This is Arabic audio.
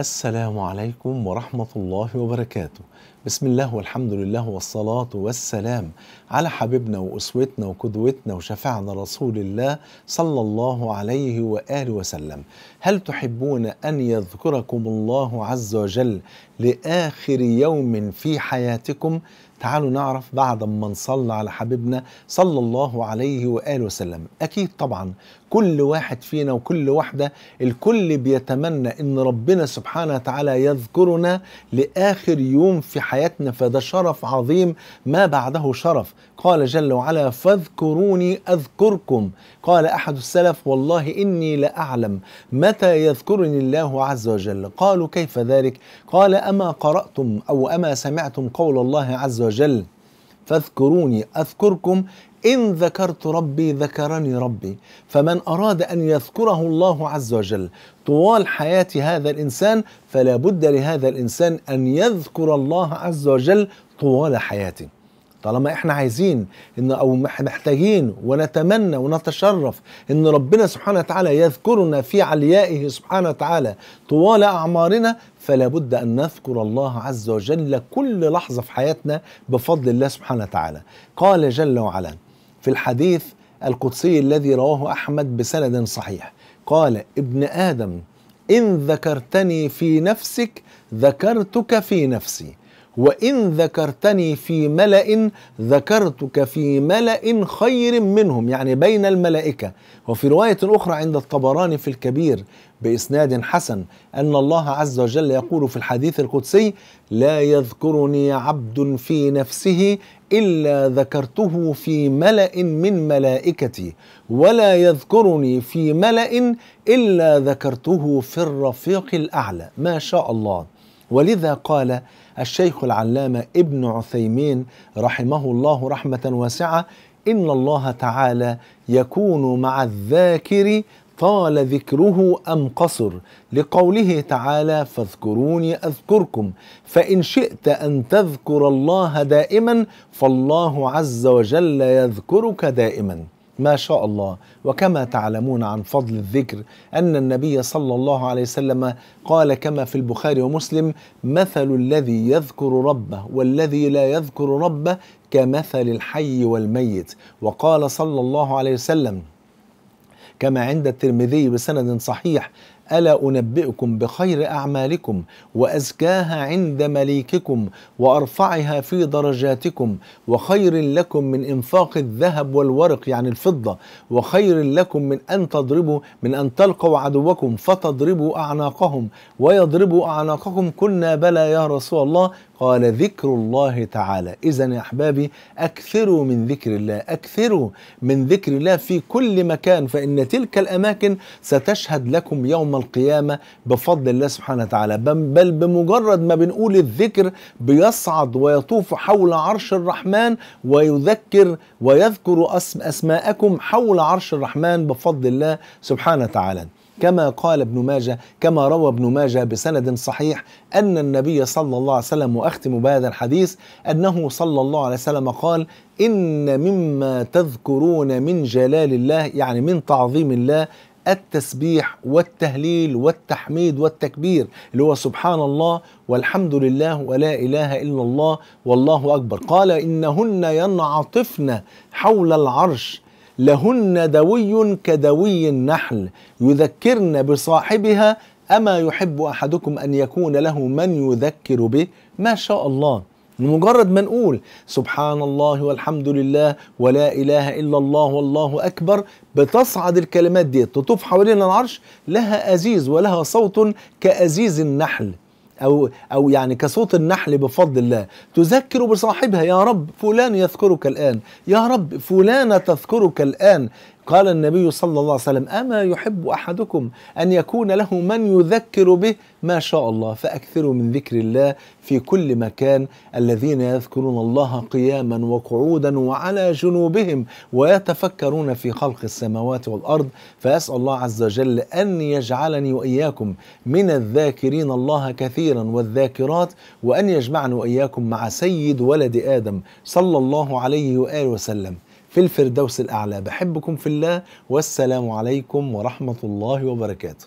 السلام عليكم ورحمة الله وبركاته بسم الله والحمد لله والصلاة والسلام على حبيبنا وأسوتنا وقدوتنا وشفعنا رسول الله صلى الله عليه وآله وسلم هل تحبون أن يذكركم الله عز وجل لآخر يوم في حياتكم تعالوا نعرف بعد ما نصلى على حبيبنا صلى الله عليه وآله وسلم أكيد طبعا كل واحد فينا وكل واحدة الكل بيتمنى أن ربنا سبحانه سبحانه وتعالى يذكرنا لآخر يوم في حياتنا فده شرف عظيم ما بعده شرف قال جل وعلا فاذكروني أذكركم قال أحد السلف والله إني لأعلم متى يذكرني الله عز وجل قالوا كيف ذلك قال أما قرأتم أو أما سمعتم قول الله عز وجل فاذكروني أذكركم إن ذكرت ربي ذكرني ربي فمن أراد أن يذكره الله عز وجل طوال حياة هذا الإنسان فلا بد لهذا الإنسان أن يذكر الله عز وجل طوال حياته طالما احنا عايزين ان او محتاجين ونتمنى ونتشرف ان ربنا سبحانه وتعالى يذكرنا في عليائه سبحانه وتعالى طوال اعمارنا فلا بد ان نذكر الله عز وجل كل لحظه في حياتنا بفضل الله سبحانه وتعالى قال جل وعلا في الحديث القدسي الذي رواه أحمد بسند صحيح قال ابن آدم إن ذكرتني في نفسك ذكرتك في نفسي وإن ذكرتني في ملأ ذكرتك في ملأ خير منهم يعني بين الملائكة وفي رواية أخرى عند الطبراني في الكبير بإسناد حسن أن الله عز وجل يقول في الحديث القدسي لا يذكرني عبد في نفسه إلا ذكرته في ملأ من ملائكتي ولا يذكرني في ملأ إلا ذكرته في الرفيق الأعلى ما شاء الله ولذا قال الشيخ العلامة ابن عثيمين رحمه الله رحمة واسعة إن الله تعالى يكون مع الذاكر طال ذكره أم قصر لقوله تعالى فاذكروني أذكركم فإن شئت أن تذكر الله دائما فالله عز وجل يذكرك دائما ما شاء الله وكما تعلمون عن فضل الذكر أن النبي صلى الله عليه وسلم قال كما في البخاري ومسلم مثل الذي يذكر ربه والذي لا يذكر ربه كمثل الحي والميت وقال صلى الله عليه وسلم كما عند الترمذي بسند صحيح ألا أنبئكم بخير أعمالكم وأزكاها عند مليككم وأرفعها في درجاتكم وخير لكم من إنفاق الذهب والورق يعني الفضة وخير لكم من أن تضربوا من أن تلقوا عدوكم فتضربوا أعناقهم ويضربوا أعناقكم كنا بلى يا رسول الله قال ذكر الله تعالى اذا يا احبابي اكثروا من ذكر الله اكثروا من ذكر الله في كل مكان فان تلك الاماكن ستشهد لكم يوم القيامه بفضل الله سبحانه وتعالى بل بمجرد ما بنقول الذكر بيصعد ويطوف حول عرش الرحمن ويذكر ويذكر اسماءكم حول عرش الرحمن بفضل الله سبحانه وتعالى كما قال ابن ماجه كما روى ابن ماجه بسند صحيح أن النبي صلى الله عليه وسلم وأختم بهذا الحديث أنه صلى الله عليه وسلم قال إن مما تذكرون من جلال الله يعني من تعظيم الله التسبيح والتهليل والتحميد والتكبير اللي هو سبحان الله والحمد لله ولا اله الا الله والله اكبر قال انهن ينعطفن حول العرش لهن دوي كدوي النحل يذكرن بصاحبها أما يحب أحدكم أن يكون له من يذكر به ما شاء الله مجرد ما نقول سبحان الله والحمد لله ولا إله إلا الله والله أكبر بتصعد الكلمات دي تطوف حوالين العرش لها أزيز ولها صوت كأزيز النحل أو أو يعني كصوت النحل بفضل الله تذكر بصاحبها يا رب فلان يذكرك الآن يا رب فلانة تذكرك الآن قال النبي صلى الله عليه وسلم أما يحب أحدكم أن يكون له من يذكر به ما شاء الله فأكثروا من ذكر الله في كل مكان الذين يذكرون الله قياما وقعودا وعلى جنوبهم ويتفكرون في خلق السماوات والأرض فأسأل الله عز وجل أن يجعلني وإياكم من الذاكرين الله كثيرا والذاكرات وأن يجمعني وإياكم مع سيد ولد آدم صلى الله عليه وآله وسلم في الفردوس الأعلى بحبكم في الله والسلام عليكم ورحمة الله وبركاته